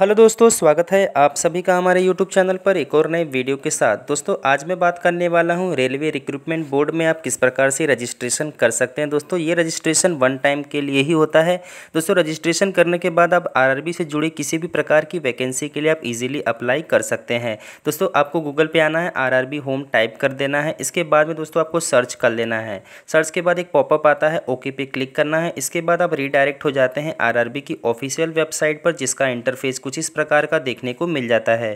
hello दोस्तों स्वागत है आप सभी का हमारे यूट्यूब चैनल पर एक और नए वीडियो के साथ दोस्तों आज मैं बात करने वाला हूं रेलवे रिक्रूटमेंट बोर्ड में आप किस प्रकार से रजिस्ट्रेशन कर सकते हैं दोस्तों ये रजिस्ट्रेशन वन टाइम के लिए ही होता है दोस्तों रजिस्ट्रेशन करने के बाद आप आरआरबी से जुड़ी किसी भी प्रकार की वैकेंसी के लिए आप ईजिली अप्लाई कर सकते हैं दोस्तों आपको गूगल पर आना है आर होम टाइप कर देना है इसके बाद में दोस्तों आपको सर्च कर लेना है सर्च के बाद एक पॉपअप आता है ओके पे क्लिक करना है इसके बाद आप रीडायरेक्ट हो जाते हैं आर की ऑफिशियल वेबसाइट पर जिसका इंटरफेस कुछ इस प्रकार का देखने को मिल जाता है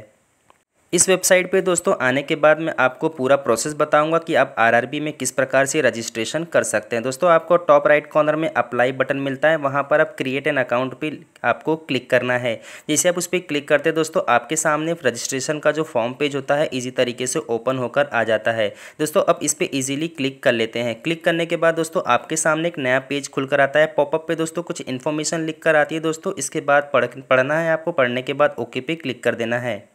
इस वेबसाइट पे दोस्तों आने के बाद मैं आपको पूरा प्रोसेस बताऊंगा कि आप आरआरबी में किस प्रकार से रजिस्ट्रेशन कर सकते हैं दोस्तों आपको टॉप राइट कॉर्नर में अप्लाई बटन मिलता है वहाँ पर आप क्रिएट एन अकाउंट पे आपको क्लिक करना है जैसे आप उस पर क्लिक करते हैं दोस्तों आपके सामने रजिस्ट्रेशन का जो फॉर्म पेज होता है ईजी तरीके से ओपन होकर आ जाता है दोस्तों अब इस पर ईजिली क्लिक कर लेते हैं क्लिक करने के बाद दोस्तों आपके सामने एक नया पेज खुलकर आता है पॉपअप पर दोस्तों कुछ इन्फॉर्मेशन लिख कर आती है दोस्तों इसके बाद पढ़ पढ़ना है आपको पढ़ने के बाद ओके पे क्लिक कर देना है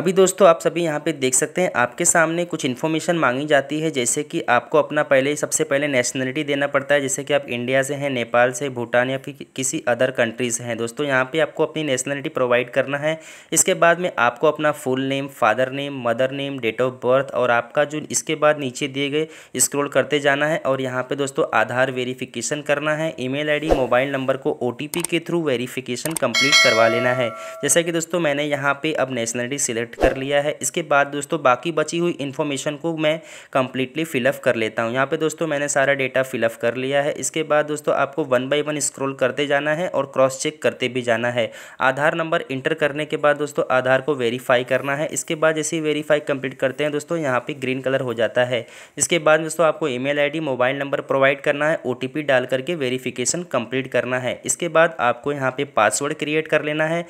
अभी दोस्तों आप सभी यहाँ पे देख सकते हैं आपके सामने कुछ इन्फॉर्मेशन मांगी जाती है जैसे कि आपको अपना पहले सबसे पहले नेशनलिटी देना पड़ता है जैसे कि आप इंडिया से हैं नेपाल से भूटान या फिर किसी अदर कंट्री से हैं दोस्तों यहाँ पे आपको अपनी नेशनलिटी प्रोवाइड करना है इसके बाद में आपको अपना full name father name mother name date of birth और आपका जो इसके बाद नीचे दिए गए स्क्रोल करते जाना है और यहाँ पर दोस्तों आधार वेरीफिकेशन करना है ई मेल मोबाइल नंबर को ओ के थ्रू वेरीफिकेशन कम्प्लीट करवा लेना है जैसा कि दोस्तों मैंने यहाँ पर अब नेशनलिटी सिलेक्ट कलेक्ट कर लिया है इसके बाद दोस्तों बाकी बची हुई इन्फॉर्मेशन को मैं कंप्लीटली फिलअप कर लेता हूँ यहाँ पे दोस्तों मैंने सारा डेटा फिलअप कर लिया है इसके बाद दोस्तों आपको वन बाई वन स्क्रोल करते जाना है और क्रॉस चेक करते भी जाना है आधार नंबर इंटर करने के बाद दोस्तों आधार को वेरीफाई करना है इसके बाद जैसे ही वेरीफाई कंप्लीट करते हैं दोस्तों यहाँ पर ग्रीन कलर हो जाता है इसके बाद दोस्तों आपको email ID mobile number provide करना है ओ डाल करके वेरीफिकेशन कंप्लीट करना है इसके बाद आपको यहाँ पे पासवर्ड क्रिएट कर लेना है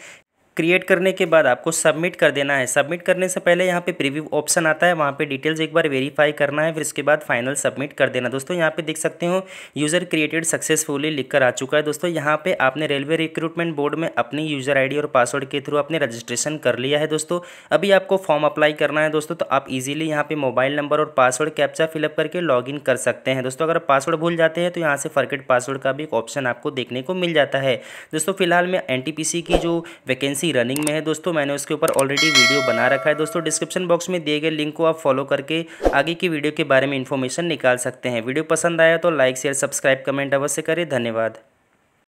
क्रिएट करने के बाद आपको सबमिट कर देना है सबमिट करने से पहले यहाँ पे प्रीव्यू ऑप्शन आता है वहाँ पे डिटेल्स एक बार वेरीफाई करना है फिर इसके बाद फाइनल सबमिट कर देना दोस्तों यहाँ पे देख सकते हो यूज़र क्रिएटेड सक्सेसफुली लिख कर आ चुका है दोस्तों यहाँ पे आपने रेलवे रिक्रूटमेंट बोर्ड में अपनी यूज़र आई और पासवर्ड के थ्रू अपने रजिस्ट्रेशन कर लिया है दोस्तों अभी आपको फॉर्म अप्लाई करना है दोस्तों तो आप ईजिली यहाँ पर मोबाइल नंबर और पासवर्ड कैप्चा फिलअप करके लॉग कर सकते हैं दोस्तों अगर पासवर्ड भूल जाते हैं तो यहाँ से फर्केट पासवर्ड का भी एक ऑप्शन आपको देखने को मिल जाता है दोस्तों फिलहाल में एन की जो वैकेंसी वैकेंसी रनिंग में है दोस्तों मैंने उसके ऊपर ऑलरेडी वीडियो बना रखा है दोस्तों डिस्क्रिप्शन बॉक्स में दिए गए लिंक को आप फॉलो करके आगे की वीडियो के बारे में इन्फॉर्मेशन निकाल सकते हैं वीडियो पसंद आया तो लाइक शेयर सब्सक्राइब कमेंट अवश्य करें धन्यवाद